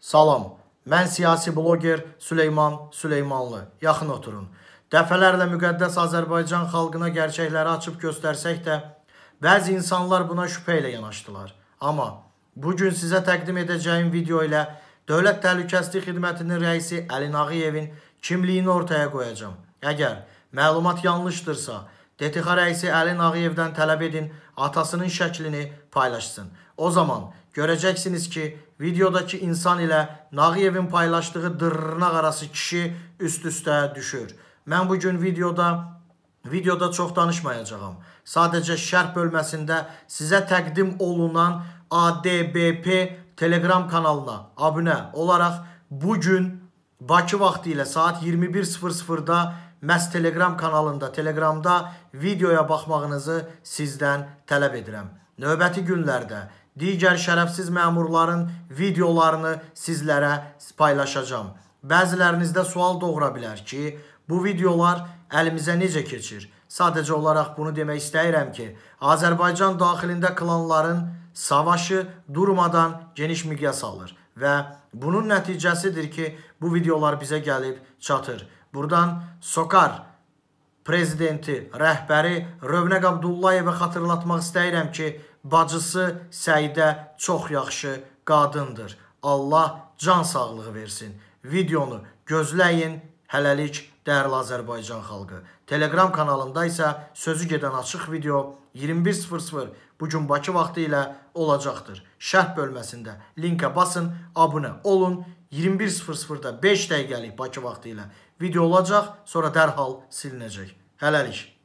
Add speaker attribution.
Speaker 1: Salam, mən siyasi bloger Süleyman Süleymanlı. Yaxın oturun. Dəfələrlə müqəddəs Azərbaycan xalqına gerçəkləri açıb göstərsək də, bəzi insanlar buna şübhə ilə yanaşdılar. Amma bugün sizə təqdim edəcəyim video ilə Dövlət Təhlükəsli Xidmətinin rəisi Əli Nağıyevin kimliyini ortaya qoyacam. Əgər məlumat yanlışdırsa, DTX rəisi Əli Nağıyevdən tələb edin atasının şəklini paylaşsın. O zaman görəcəksiniz ki, videodakı insan ilə Nağıyevin paylaşdığı dırnaq arası kişi üst-üstə düşür. Mən bu gün videoda videoda çox danışmayacağam. Sadəcə şərh bölməsində sizə təqdim olunan ADBP Telegram kanalına abunə olaraq bu gün Bakı vaxtı ilə saat 21:00-da məhz Telegram kanalında, Telegramda videoya baxmağınızı sizdən tələb edirəm. Növbəti günlərdə digər şərəfsiz məmurların videolarını sizlərə paylaşacağam. Bəzilərinizdə sual doğura bilər ki, bu videolar əlimizə necə keçir? Sadəcə olaraq bunu demək istəyirəm ki, Azərbaycan daxilində klanların savaşı durmadan geniş miqyas alır və bunun nəticəsidir ki, bu videolar bizə gəlib çatır. Buradan Sokar prezidenti, rəhbəri Rövnəq Abdullayevə xatırlatmaq istəyirəm ki, bacısı Səidə çox yaxşı qadındır. Allah can sağlığı versin. Videonu gözləyin. Hələlik dəyərli Azərbaycan xalqı. Telegram kanalında isə sözü gedən açıq video 21.00 bugün Bakı vaxtı ilə olacaqdır. Şərh bölməsində linkə basın, abunə olun. 21.00-da 5 dəqiqəlik Bakı vaxtı ilə video olacaq, sonra dərhal silinəcək. Hələlik.